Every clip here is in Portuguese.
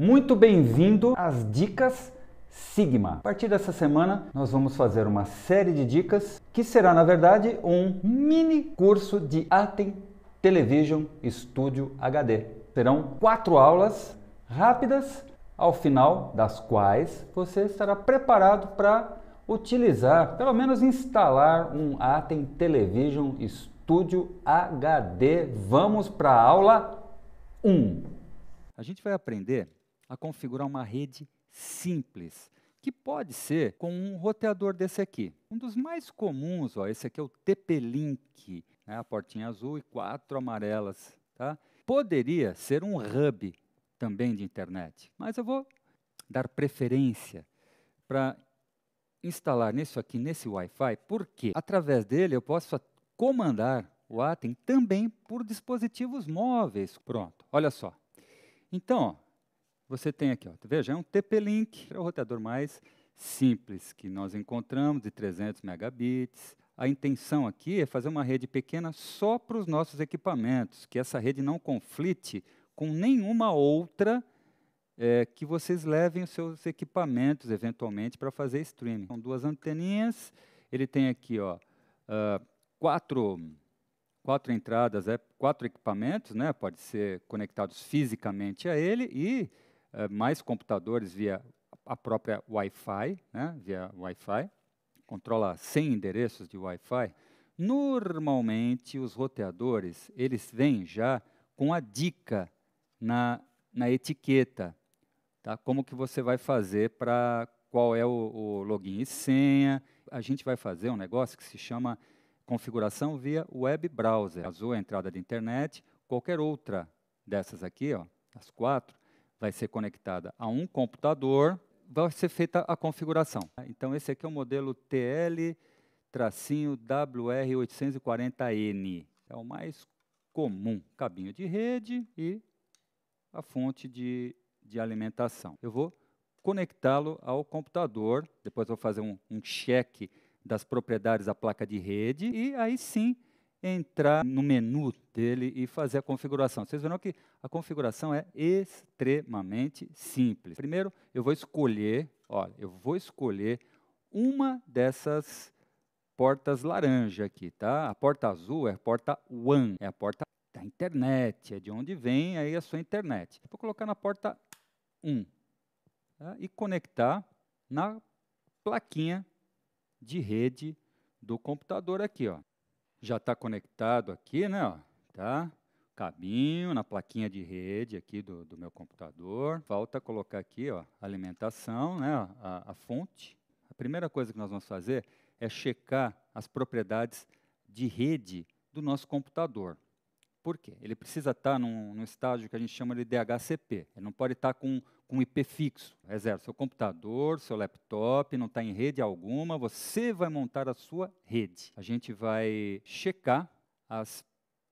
Muito bem-vindo às dicas Sigma. A partir dessa semana, nós vamos fazer uma série de dicas que será, na verdade, um mini curso de Atem Television Studio HD. Serão quatro aulas rápidas, ao final das quais você estará preparado para utilizar, pelo menos instalar um Atem Television Studio HD. Vamos para a aula 1. A gente vai aprender a configurar uma rede simples, que pode ser com um roteador desse aqui. Um dos mais comuns, ó, esse aqui é o TP-Link, né, a portinha azul e quatro amarelas. Tá? Poderia ser um hub também de internet, mas eu vou dar preferência para instalar nisso aqui, nesse Wi-Fi, porque através dele eu posso comandar o Atem também por dispositivos móveis. Pronto, olha só. Então, ó, você tem aqui, ó, tá veja, é um TP-Link, é o roteador mais simples que nós encontramos, de 300 megabits. A intenção aqui é fazer uma rede pequena só para os nossos equipamentos, que essa rede não conflite com nenhuma outra é, que vocês levem os seus equipamentos, eventualmente, para fazer streaming. São duas anteninhas, ele tem aqui ó, uh, quatro quatro entradas, é, quatro equipamentos, né? Pode ser conectados fisicamente a ele e eh, mais computadores via a própria Wi-Fi, né, via Wi-Fi, controla 100 endereços de Wi-Fi, normalmente os roteadores, eles vêm já com a dica na, na etiqueta, tá? como que você vai fazer para qual é o, o login e senha. A gente vai fazer um negócio que se chama configuração via web browser. Azul é a entrada de internet, qualquer outra dessas aqui, ó, as quatro, vai ser conectada a um computador, vai ser feita a configuração. Então, esse aqui é o modelo TL-WR840N. É o mais comum, cabinho de rede e a fonte de, de alimentação. Eu vou conectá-lo ao computador, depois vou fazer um, um cheque das propriedades da placa de rede e aí sim entrar no menu dele e fazer a configuração. Vocês verão que a configuração é extremamente simples. Primeiro, eu vou escolher, olha, eu vou escolher uma dessas portas laranja aqui, tá? A porta azul é a porta one, é a porta da internet, é de onde vem aí a sua internet. Vou colocar na porta 1 tá? e conectar na plaquinha de rede do computador aqui, ó já está conectado aqui, né? Ó, tá? Cabinho na plaquinha de rede aqui do, do meu computador. Falta colocar aqui ó, alimentação, né? Ó, a, a fonte. A primeira coisa que nós vamos fazer é checar as propriedades de rede do nosso computador. Por quê? Ele precisa estar tá num, num estágio que a gente chama de DHCP. Ele não pode estar tá com, com IP fixo. Reserva é seu computador, seu laptop, não está em rede alguma. Você vai montar a sua rede. A gente vai checar as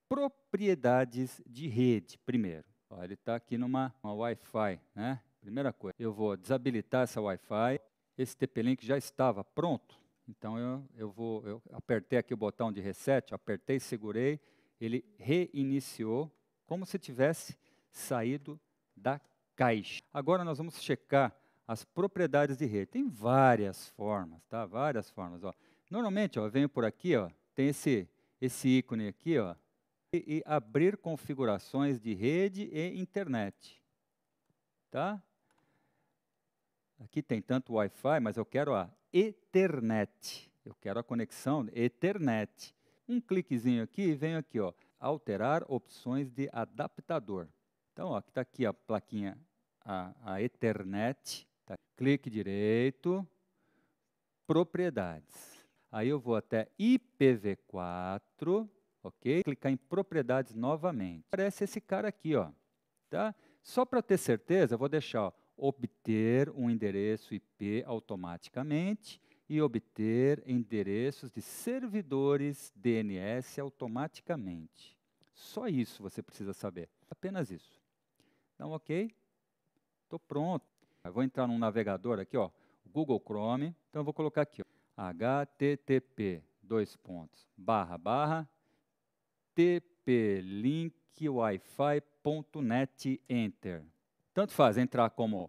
propriedades de rede primeiro. Ó, ele está aqui numa Wi-Fi, né? Primeira coisa, eu vou desabilitar essa Wi-Fi. Esse TP-Link já estava pronto. Então eu, eu vou, eu apertei aqui o botão de reset, apertei, e segurei ele reiniciou como se tivesse saído da caixa. Agora nós vamos checar as propriedades de rede. Tem várias formas, tá? Várias formas. Ó. Normalmente, ó, venho por aqui, ó, tem esse, esse ícone aqui, ó, e, e abrir configurações de rede e internet. Tá? Aqui tem tanto Wi-Fi, mas eu quero a Ethernet. Eu quero a conexão Ethernet. Um cliquezinho aqui e venho aqui, ó, alterar opções de adaptador. Então, ó, está aqui a plaquinha, a, a Ethernet, tá? clique direito, propriedades. Aí eu vou até IPv4, ok? Clicar em propriedades novamente. Aparece esse cara aqui, ó, tá? Só para ter certeza, eu vou deixar ó, obter um endereço IP automaticamente e obter endereços de servidores DNS automaticamente. Só isso você precisa saber, apenas isso. Dá então, um ok, estou pronto. Eu vou entrar num navegador aqui, ó, Google Chrome. Então eu vou colocar aqui, ó, http dois pontos barra barra tplinkwifi.net enter. Tanto faz entrar como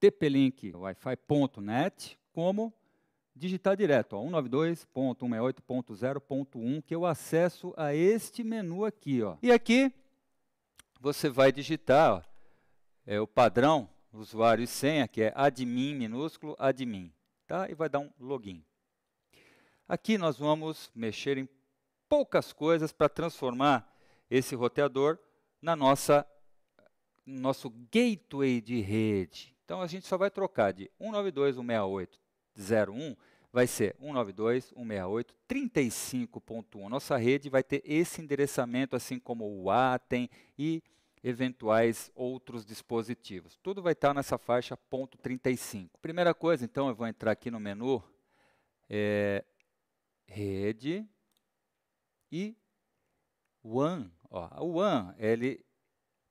tplinkwifi.net como digitar direto, 192.168.0.1, é que eu acesso a este menu aqui. Ó. E aqui você vai digitar ó, é, o padrão usuário e senha, que é admin minúsculo, admin, tá? e vai dar um login. Aqui nós vamos mexer em poucas coisas para transformar esse roteador na nossa nosso gateway de rede. Então a gente só vai trocar de 192.168 01 vai ser 192.168.35.1. Nossa rede vai ter esse endereçamento, assim como o ATEM e eventuais outros dispositivos. Tudo vai estar nessa faixa ponto .35. Primeira coisa, então, eu vou entrar aqui no menu é, Rede e WAN. Ó, o WAN, ele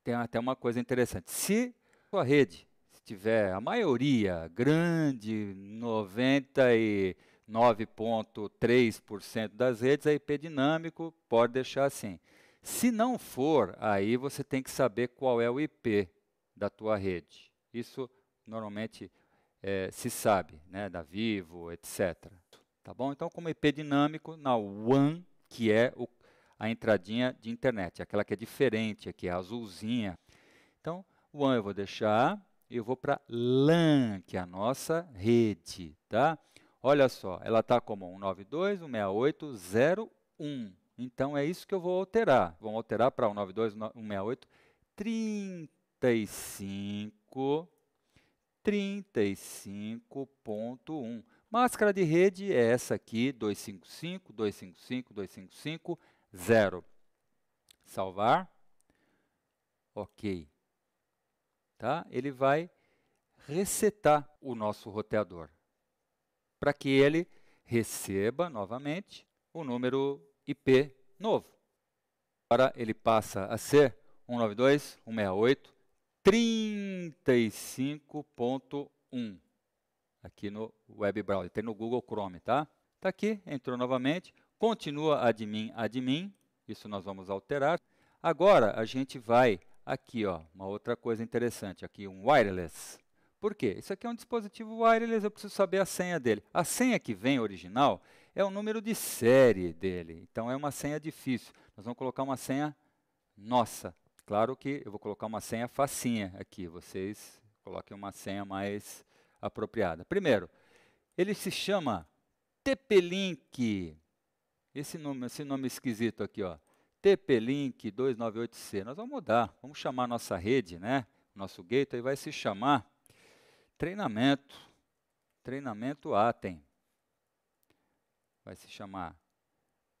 tem até uma coisa interessante. Se a sua rede tiver a maioria, grande, 99,3% das redes, é IP dinâmico, pode deixar assim. Se não for, aí você tem que saber qual é o IP da tua rede. Isso normalmente é, se sabe, né, da Vivo, etc. Tá bom? Então, como IP dinâmico, na WAN, que é o, a entradinha de internet, aquela que é diferente, aqui é azulzinha. Então, WAN eu vou deixar, eu vou para LAN, que é a nossa rede, tá? Olha só, ela está como 192.168.01. Então, é isso que eu vou alterar. Vamos alterar para 192.168.35, 35.1. Máscara de rede é essa aqui, 255, 255, 255, 0. Salvar. Ok tá? ele vai resetar o nosso roteador para que ele receba novamente o número IP novo. Agora ele passa a ser 192.168.35.1 aqui no web browser, tem no Google Chrome, tá? Tá aqui, entrou novamente, continua admin admin, isso nós vamos alterar. Agora a gente vai Aqui, ó, uma outra coisa interessante, aqui um wireless. Por quê? Isso aqui é um dispositivo wireless, eu preciso saber a senha dele. A senha que vem original é o número de série dele, então é uma senha difícil. Nós vamos colocar uma senha nossa. Claro que eu vou colocar uma senha facinha aqui, vocês coloquem uma senha mais apropriada. Primeiro, ele se chama TP-Link. Esse nome, esse nome esquisito aqui, ó. TP-Link 298C. Nós vamos mudar, vamos chamar nossa rede, né? Nosso gateway vai se chamar treinamento, treinamento Atem. Vai se chamar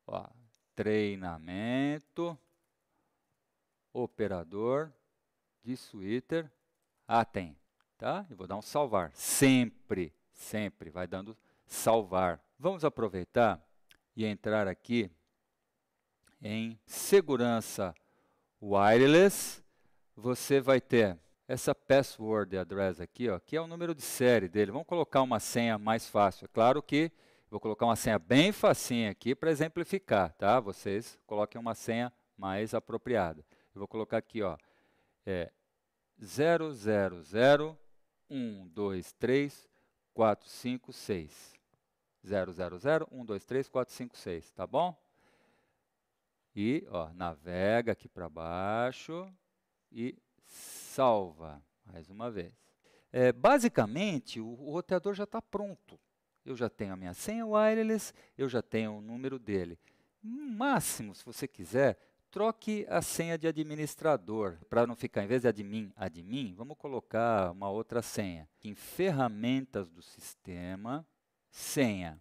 ó, treinamento operador de Twitter Atem, tá? E vou dar um salvar, sempre, sempre vai dando salvar. Vamos aproveitar e entrar aqui em segurança wireless, você vai ter essa password address aqui, ó, que é o número de série dele. Vamos colocar uma senha mais fácil. É claro que vou colocar uma senha bem facinha aqui para exemplificar, tá? Vocês coloquem uma senha mais apropriada. Eu vou colocar aqui, ó, é 000123456000123456, tá bom? e ó, navega aqui para baixo e salva, mais uma vez. É, basicamente, o, o roteador já está pronto. Eu já tenho a minha senha wireless, eu já tenho o número dele. No máximo, se você quiser, troque a senha de administrador. Para não ficar, em vez de admin, admin, vamos colocar uma outra senha. Em ferramentas do sistema, senha.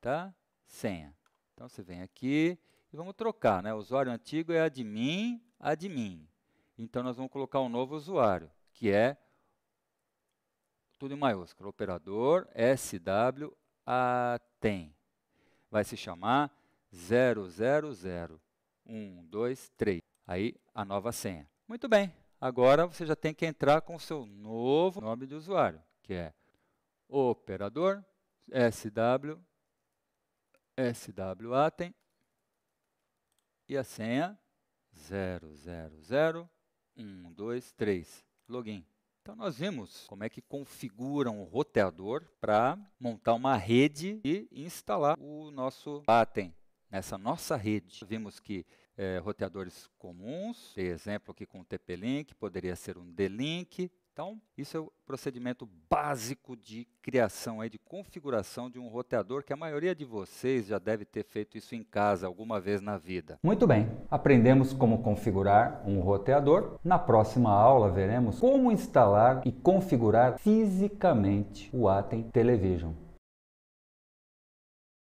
Tá? Senha. Então, você vem aqui, e vamos trocar, né? O usuário antigo é admin, admin. Então, nós vamos colocar um novo usuário, que é, tudo em maiúsculo, operador SWATem. tem. Vai se chamar 000123. Aí, a nova senha. Muito bem. Agora, você já tem que entrar com o seu novo nome de usuário, que é operador SW, SW e a senha 000123. Login. Então nós vimos como é que configuram o roteador para montar uma rede e instalar o nosso pattern nessa nossa rede. Vimos que é, roteadores comuns, por exemplo, aqui com o TP-Link, poderia ser um D-Link, então, isso é o procedimento básico de criação, aí, de configuração de um roteador que a maioria de vocês já deve ter feito isso em casa alguma vez na vida. Muito bem, aprendemos como configurar um roteador. Na próxima aula veremos como instalar e configurar fisicamente o Atem Television.